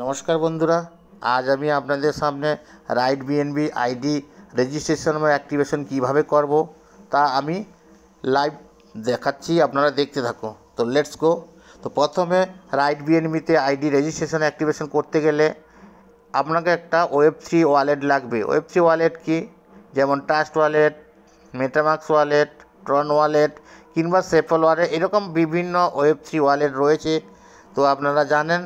নমস্কার বন্ধুরা আজ আমি আপনাদের সামনে রাইট বিএনবি আইডি রেজিস্ট্রেশন বা অ্যাক্টিভেশন কিভাবে করব তা আমি লাইভ দেখাচ্ছি আপনারা দেখতে থাকো তো লেটস গো তো প্রথমে রাইট বিএনবিতে আইডি রেজিস্ট্রেশন অ্যাক্টিভেশন করতে গেলে আপনাকে একটা ওয়েব থ্রি ওয়ালেট লাগবে ওয়েব থ্রি ওয়ালেট কি যেমন trust wallet MetaMask wallet tron wallet কিংবা সেফল ওয়ালেট এরকম বিভিন্ন ওয়েব থ্রি ওয়ালেট রয়েছে তো আপনারা জানেন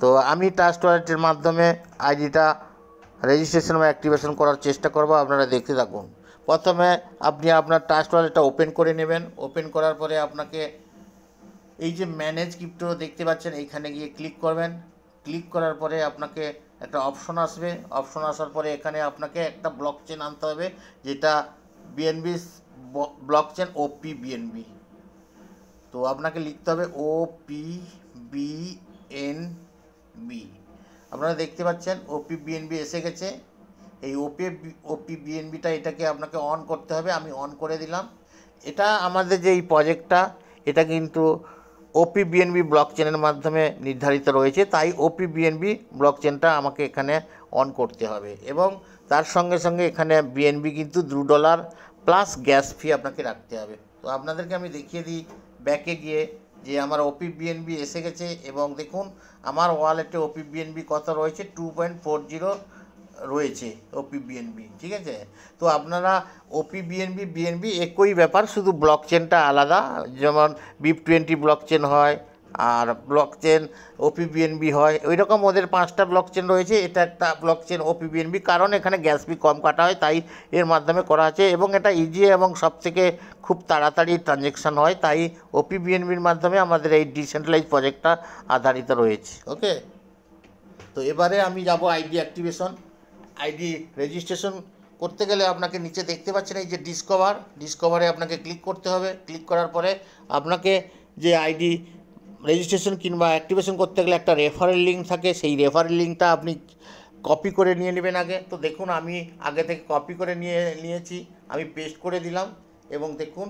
তো আমি টাস্ট ওয়ালেটের মাধ্যমে আইডিটা রেজিস্ট্রেশন বা অ্যাক্টিভেশন করার চেষ্টা করবো আপনারা দেখতে থাকুন প্রথমে আপনি আপনার টাস্ট ওয়ালেটটা ওপেন করে নেবেন ওপেন করার পরে আপনাকে এই যে ম্যানেজ ক্রিপ্টো দেখতে পাচ্ছেন এখানে গিয়ে ক্লিক করবেন ক্লিক করার পরে আপনাকে একটা অপশন আসবে অপশন আসার পরে এখানে আপনাকে একটা ব্লক চেন আনতে হবে যেটা BNB block chain OP BNB তো আপনাকে লিখতে হবে O P B N B আপনারা দেখতে পাচ্ছেন ওপি বিএনবি এসে গেছে এই ওপি ওপি বিএনবিটা এটাকে আপনাকে অন করতে হবে আমি অন করে দিলাম এটা আমাদের যে এই প্রজেক্টটা এটা কিন্তু ওপি বিএনবি ব্লক চেনের মাধ্যমে নির্ধারিত রয়েছে তাই ওপি বিএনবি ব্লক চেনটা আমাকে এখানে অন করতে হবে এবং তার সঙ্গে সঙ্গে এখানে বিএনবি কিন্তু দু ডলার প্লাস গ্যাস ফি আপনাকে রাখতে হবে তো আপনাদেরকে আমি দেখিয়ে দিই ব্যাকে গিয়ে যে আমার ওপি বিএনবি এসে গেছে এবং দেখুন আমার ওয়ালেটে ওপি বিএনবি কত রয়েছে টু পয়েন্ট ফোর জিরো রয়েছে ওপি বিএনবি ঠিক আছে তো আপনারা ওপি বিএনবি বিএনবি একই ব্যাপার শুধু ব্লক চেনটা আলাদা যেমন বিপ টোয়েন্টি ব্লক চেন হয় আর ব্লক চেন ওপিবিএনবি হয় ওই রকম ওদের পাঁচটা ব্লক চেন রয়েছে এটা একটা ব্লক চেন ওপিবিএনবি কারণ এখানে গ্যাস ফি কম কাটা হয় তাই এর মাধ্যমে করা আছে এবং এটা ইজি এবং সবথেকে খুব তাড়াতাড়ি ট্রানজ্যাকশান হয় তাই ওপিবিএনবির মাধ্যমে আমাদের এই ডিসেন্ট্রালাইজ প্রজেক্টটা আধারিত রয়েছে ওকে তো এবারে আমি যাব আইডি অ্যাক্টিভেশন আইডি রেজিস্ট্রেশন করতে গেলে আপনাকে নিচে দেখতে পাচ্ছেন এই যে ডিসকভার ডিসকভারে আপনাকে ক্লিক করতে হবে ক্লিক করার পরে আপনাকে যে আইডি রেজিস্ট্রেশন কিংবা অ্যাক্টিভেশন করতে গেলে একটা রেফারেল লিঙ্ক থাকে সেই রেফারেল লিঙ্কটা আপনি কপি করে নিয়ে নেবেন আগে তো দেখুন আমি আগে থেকে কপি করে নিয়ে নিয়েছি আমি পেস্ট করে দিলাম এবং দেখুন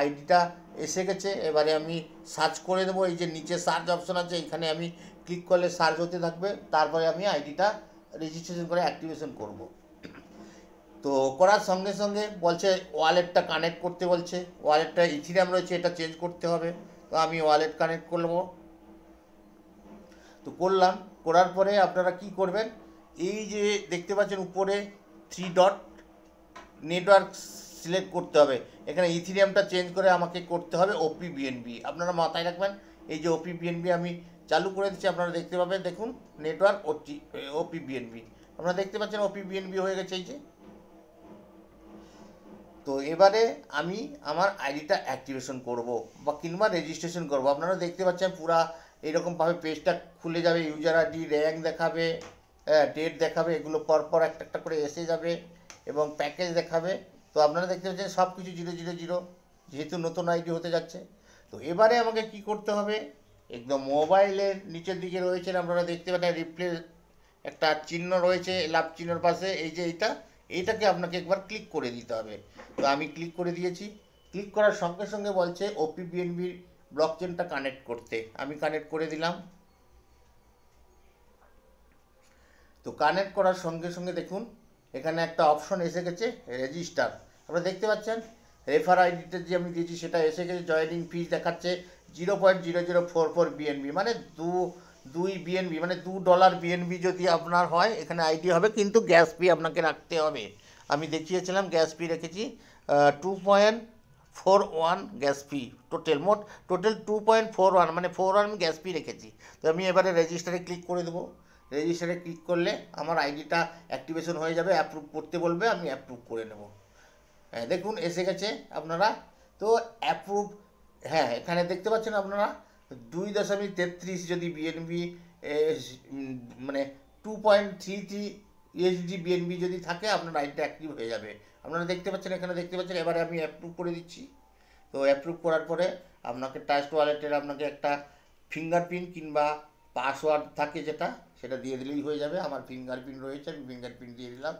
আইডিটা এসে গেছে এবারে আমি সার্চ করে দেবো এই যে নিচে সার্চ অপশন আছে এখানে আমি ক্লিক করলে সার্চ হতে থাকবে তারপরে আমি আইডিটা রেজিস্ট্রেশন করে অ্যাক্টিভেশন করব। তো করার সঙ্গে সঙ্গে বলছে ওয়ালেটটা কানেক্ট করতে বলছে ওয়ালেটটা ইথিরাম e রয়েছে এটা চেঞ্জ করতে হবে তো আমি ওয়ালেট কানেক্ট করব তো করলাম করার পরে আপনারা কি করবেন এই যে দেখতে পাচ্ছেন উপরে থ্রি ডট নেটওয়ার্ক সিলেক্ট করতে হবে এখানে ইথিরিয়ামটা চেঞ্জ করে আমাকে করতে হবে ওপি বিএনবি আপনারা মাথায় রাখবেন এই যে ওপি বিএনবি আমি চালু করে দিচ্ছি আপনারা দেখতে পাবেন দেখুন নেটওয়ার্ক ওটি ওপি বিএনবি আপনারা দেখতে পাচ্ছেন ওপি বিএনবি হয়ে গেছে এই যে তো এবারে আমি আমার আইডিটা অ্যাক্টিভেশন করব বা কিংবা রেজিস্ট্রেশন করব আপনারা দেখতে পাচ্ছেন পুরা এইরকমভাবে পেজটা খুলে যাবে ইউজার আইডি র্যাঙ্ক দেখাবে ডেট হ্যাঁ, দেখাবে এগুলো পরপর একটা একটা করে এসে যাবে এবং প্যাকেজ দেখাবে তো আপনারা দেখতে পাচ্ছেন সব কিছু জিরো জিরো জিরো যেহেতু নতুন আইডি হতে যাচ্ছে তো এবারে আমাকে কি করতে হবে একদম মোবাইলের নিচের দিকে রয়েছেন আপনারা দেখতে পাচ্ছেন রিপ্লে একটা চিহ্ন রয়েছে লাভ চিহ্নর পাশে এই যে এইটা এটাকে আপনাকে একবার ক্লিক করে দিতে হবে তো আমি ক্লিক করে দিয়েছি ক্লিক করার সঙ্গে সঙ্গে বলছে ওপি বিএনবির ব্লক চেনটা কানেক্ট করতে আমি কানেক্ট করে দিলাম তো কানেক্ট করার সঙ্গে সঙ্গে দেখুন এখানে একটা অপশন এসে গেছে রেজিস্টার আপনারা দেখতে পাচ্ছেন রেফার আইডিটা যে আমি দিয়েছি সেটা এসে গেছে জয়নিং ফিজ দেখাচ্ছে zero point zero zero four four BNB মানে দু দুই বিএনবি মানে দু ডলার বিএনবি যদি আপনার হয় এখানে আইডি হবে কিন্তু গ্যাস পি আপনাকে রাখতে হবে আমি দেখিয়েছিলাম গ্যাস পি রেখেছি two point four one gas fee total মোট total two point four one মানে ফোর ওয়ান আমি গ্যাস পি রেখেছি তো আমি এবারে রেজিস্টারে ক্লিক করে দেবো রেজিস্টারে ক্লিক করলে আমার আইডিটা অ্যাক্টিভেশন হয়ে যাবে অ্যাপ্রুভ করতে বলবে আমি অ্যাপ্রুভ করে নেব হ্যাঁ দেখুন এসে গেছে আপনারা তো অ্যাপ্রুভ হ্যাঁ এখানে দেখতে পাচ্ছেন আপনারা দুই দশমিক তেত্রিশ যদি বিএনপি মানে two point three three USD BNB যদি থাকে আপনার লাইনটা অ্যাক্টিভ হয়ে যাবে আপনারা দেখতে পাচ্ছেন এখানে দেখতে পাচ্ছেন এবারে আমি অ্যাপ্রুভ করে দিচ্ছি তো অ্যাপ্রুভ করার পরে আপনাকে টাস্ট ওয়ালেটের আপনাকে একটা ফিঙ্গারপ্রিন্ট কিংবা পাসওয়ার্ড থাকে যেটা সেটা দিয়ে দিলেই হয়ে যাবে আমার ফিঙ্গারপ্রিন্ট রয়েছে আমি ফিঙ্গারপ্রিন্ট দিয়ে দিলাম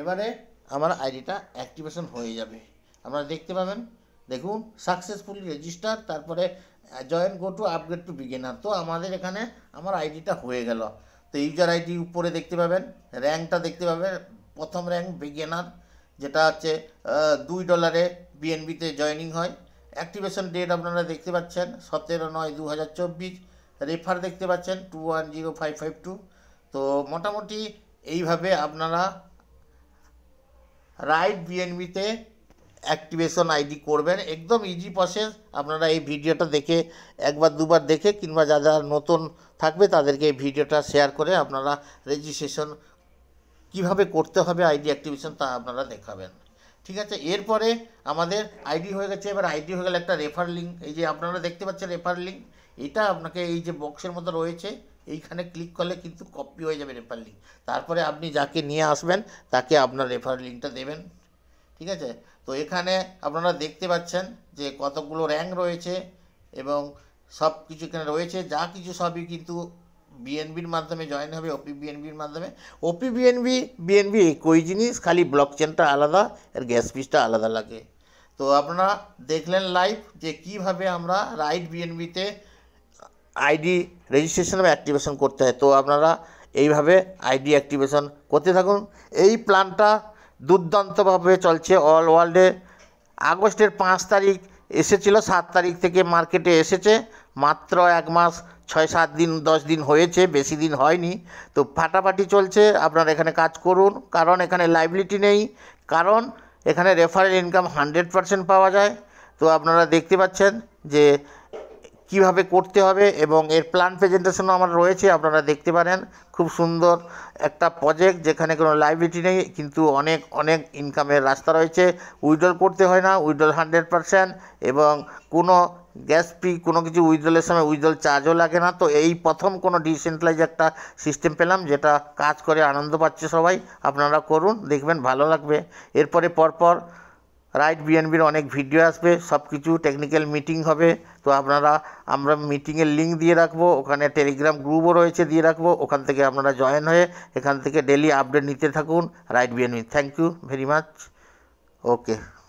এবারে আমার আইডিটা অ্যাক্টিভেশন হয়ে যাবে আপনারা দেখতে পাবেন দেখুন সাকসেসফুলি রেজিস্টার তারপরে join go to upgrade to beginner তো আমাদের এখানে আমার আইডিটা হয়ে গেল তো ইউজার আইডি উপরে দেখতে পাবেন র্যাঙ্কটা দেখতে পাবেন প্রথম র্যাঙ্ক বিগিনার যেটা হচ্ছে দুই ডলারে বিএনবিতে জয়েনিং হয় অ্যাক্টিভেশন ডেট আপনারা দেখতে পাচ্ছেন সতেরো নয় দু হাজার চব্বিশ রেফার দেখতে পাচ্ছেন two one zero five five two তো মোটামুটি এইভাবে আপনারা রাইট বিএনবিতে অ্যাক্টিভেশন আইডি করবেন একদম ইজি প্রসেস আপনারা এই ভিডিওটা দেখে একবার দুবার দেখে কিংবা যা যারা নতুন থাকবে তাদেরকে এই ভিডিওটা শেয়ার করে আপনারা রেজিস্ট্রেশন কিভাবে করতে হবে আইডি অ্যাক্টিভেশন তা আপনারা দেখাবেন ঠিক আছে এরপরে আমাদের আইডি হয়ে গেছে এবার আইডি হয়ে গেলে একটা রেফার লিঙ্ক এই যে আপনারা দেখতে পাচ্ছেন রেফার লিঙ্ক এটা আপনাকে এই যে বক্সের মতো রয়েছে এইখানে ক্লিক করলে কিন্তু কপি হয়ে যাবে রেফার লিঙ্ক তারপরে আপনি যাকে নিয়ে আসবেন তাকে আপনার রেফার লিঙ্কটা দেবেন ঠিক আছে তো এখানে আপনারা দেখতে পাচ্ছেন যে কতগুলো র্যাঙ্ক রয়েছে এবং সব কিছু এখানে রয়েছে যা কিছু সবই কিন্তু বিএনবির মাধ্যমে জয়েন হবে ওপি বিএনবির মাধ্যমে ওপি বিএনবি বিএনবি একই জিনিস খালি ব্লক চেনটা আলাদা আর গ্যাস পিসটা আলাদা লাগে তো আপনারা দেখলেন লাইভ যে কিভাবে আমরা রাইট বিএনবিতে আইডি রেজিস্ট্রেশন বা অ্যাক্টিভেশন করতে হয় তো আপনারা এইভাবে আইডি অ্যাক্টিভেশন করতে থাকুন এই প্ল্যানটা দুর্দান্তভাবে চলছে অল ওয়ার্ল্ডে আগস্টের পাঁচ তারিখ এসেছিল সাত তারিখ থেকে মার্কেটে এসেছে মাত্র এক মাস ছয় সাত দিন দশ দিন হয়েছে বেশি দিন হয়নি তো ফাটাফাটি চলছে আপনারা এখানে কাজ করুন কারণ এখানে লাইবিলিটি নেই কারণ এখানে রেফারেল ইনকাম হান্ড্রেড পাওয়া যায় তো আপনারা দেখতে পাচ্ছেন যে কিভাবে করতে হবে এবং এর প্ল্যান প্রেজেন্টেশনও আমার রয়েছে আপনারা দেখতে পারেন খুব সুন্দর একটা প্রজেক্ট যেখানে কোনো লাইবিলিটি নেই কিন্তু অনেক অনেক ইনকামের রাস্তা রয়েছে উইড্রল করতে হয় না উইড্রল হান্ড্রেড পারসেন্ট এবং কোনো গ্যাস ফ্রি কোনো কিছু উইড্রলের সময় উইড্রল চার্জও লাগে না তো এই প্রথম কোনো ডিসেন্ট্রালাইজ একটা সিস্টেম পেলাম যেটা কাজ করে আনন্দ পাচ্ছে সবাই আপনারা করুন দেখবেন ভালো লাগবে এরপরে পরপর রাইট বিএনবির অনেক ভিডিও আসবে সব কিছু টেকনিক্যাল মিটিং হবে তো আপনারা আমরা মিটিংয়ের লিঙ্ক দিয়ে রাখবো ওখানে টেলিগ্রাম গ্রুপও রয়েছে দিয়ে রাখবো ওখান থেকে আপনারা জয়েন হয়ে এখান থেকে ডেলি আপডেট নিতে থাকুন right BNB thank you very much okay